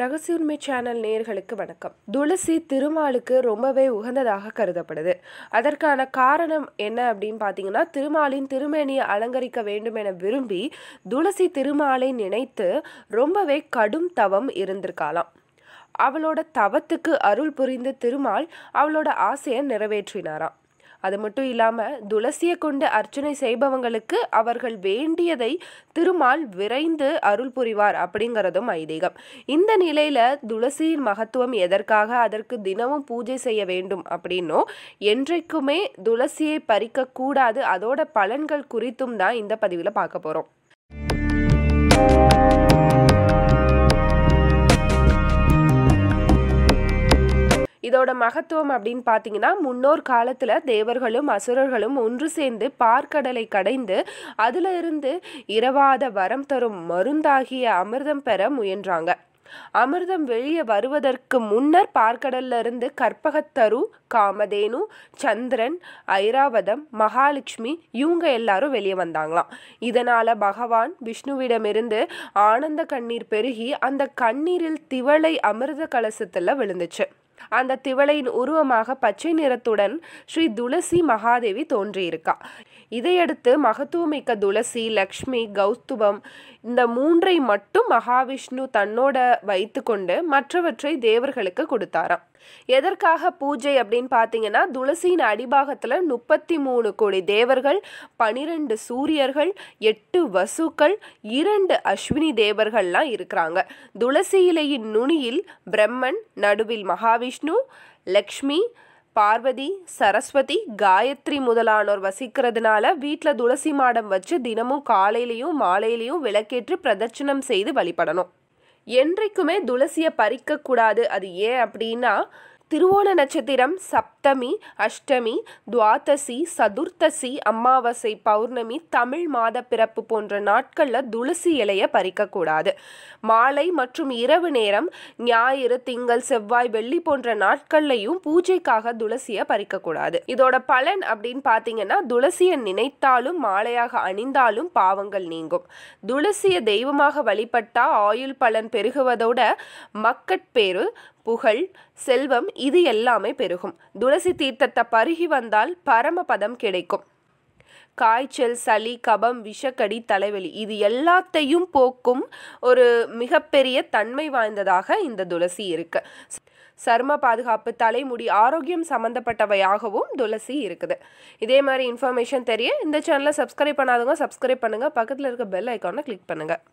ரகசியுண்மை channel நேர்களுக்கு வணக்கம் துளசி திருமாலுக்கு ரொம்பவே உகந்ததாக கருதப்படுது அதற்கான காரணம் என்ன அப்படின்னு பார்த்தீங்கன்னா திருமாலின் திருமேனியை அலங்கரிக்க வேண்டும் என விரும்பி துளசி திருமாலை நினைத்து ரொம்பவே கடும் தவம் இருந்திருக்காளாம் அவளோட தவத்துக்கு அருள் புரிந்த திருமால் அவளோட ஆசையை நிறைவேற்றினாராம் அது மட்டும் இல்லாமல் துளசியை கொண்டு அர்ச்சனை செய்பவங்களுக்கு அவர்கள் வேண்டியதை திருமால் விரைந்து அருள் புரிவார் அப்படிங்கிறதும் ஐதீகம் இந்த நிலையில் துளசியின் மகத்துவம் எதற்காக அதற்கு தினமும் பூஜை செய்ய வேண்டும் அப்படின்னோ என்றைக்குமே துளசியை பறிக்கக்கூடாது அதோட பலன்கள் குறித்தும் தான் இந்த பதிவில் பார்க்க போகிறோம் இதோட மகத்துவம் அப்படின்னு பார்த்தீங்கன்னா முன்னோர் காலத்தில் தேவர்களும் அசுரர்களும் ஒன்று சேர்ந்து பார்க்கடலை கடைந்து அதில் இருந்து இரவாத வரம் தரும் மருந்தாகிய அமிர்தம் பெற முயன்றாங்க அமிர்தம் வெளியே வருவதற்கு முன்னர் பார்க்கடல்ல இருந்து கற்பகத்தரு காமதேனு சந்திரன் ஐராவதம் மகாலட்சுமி இவங்க எல்லாரும் வெளியே வந்தாங்களாம் இதனால பகவான் விஷ்ணுவிடமிருந்து ஆனந்த கண்ணீர் பெருகி அந்த கண்ணீரில் திவளை அமிர்த கலசத்துல விழுந்துச்சு அந்த திவளையின் உருவமாக பச்சை நிறத்துடன் ஸ்ரீ துளசி மகாதேவி தோன்றியிருக்கா இதையடுத்து மகத்துவமிக்க துளசி லக்ஷ்மி கௌஸ்துபம் இந்த மூன்றை மட்டும் மகாவிஷ்ணு தன்னோட வைத்துக்கொண்டு மற்றவற்றை தேவர்களுக்கு கொடுத்தாராம் எதற்காக பூஜை அப்படின்னு பார்த்தீங்கன்னா துளசியின் அடிபாகத்தில் முப்பத்தி மூணு கோடி தேவர்கள் பனிரெண்டு சூரியர்கள் எட்டு வசுக்கள் இரண்டு அஸ்வினி தேவர்கள்லாம் இருக்கிறாங்க துளசி இலையின் நுனியில் பிரம்மன் நடுவில் மகாவிஷ்ணு விஷ்ணு லக்ஷ்மி பார்வதி சரஸ்வதி காயத்ரி முதலானோர் வசிக்கிறதுனால வீட்டில் துளசி மாடம் வச்சு தினமும் காலையிலையும் மாலையிலையும் விளக்கேற்று பிரதட்சணம் செய்து வழிபடணும் என்றைக்குமே துளசியை பறிக்கக்கூடாது அது ஏன் அப்படின்னா திருவோண நட்சத்திரம் சப்தமி அஷ்டமி துவாதசி சதுர்த்தசி அமாவாசை பௌர்ணமி தமிழ் மாத பிறப்பு போன்ற நாட்களில் துளசி இலையை பறிக்கக்கூடாது மாலை மற்றும் இரவு நேரம் ஞாயிறு திங்கள் செவ்வாய் வெள்ளி போன்ற நாட்கள்லையும் பூஜைக்காக துளசியை பறிக்கக்கூடாது இதோட பலன் அப்படின்னு பார்த்தீங்கன்னா துளசியை நினைத்தாலும் மாலையாக அணிந்தாலும் பாவங்கள் நீங்கும் துளசியை தெய்வமாக வழிபட்டா ஆயுள் பலன் பெருகுவதோட மக்கட்பேறு புகழ் செல்வம் இது எல்லாமே பெருகும் துளசி தீர்த்தத்தை பருகி வந்தால் பரமபதம் கிடைக்கும் காய்ச்சல் சளி கபம் விஷக்கடி தலைவலி இது எல்லாத்தையும் போக்கும் ஒரு மிகப்பெரிய தன்மை வாய்ந்ததாக இந்த துளசி இருக்கு சர்ம பாதுகாப்பு தலைமுடி ஆரோக்கியம் சம்மந்தப்பட்டவையாகவும் துளசி இருக்குது இதே மாதிரி இன்ஃபர்மேஷன் தெரிய இந்த சேனலை சப்ஸ்கிரைப் பண்ணாதவங்க சப்ஸ்கிரைப் பண்ணுங்கள் பக்கத்தில் இருக்க பெல் ஐக்கானை கிளிக் பண்ணுங்கள்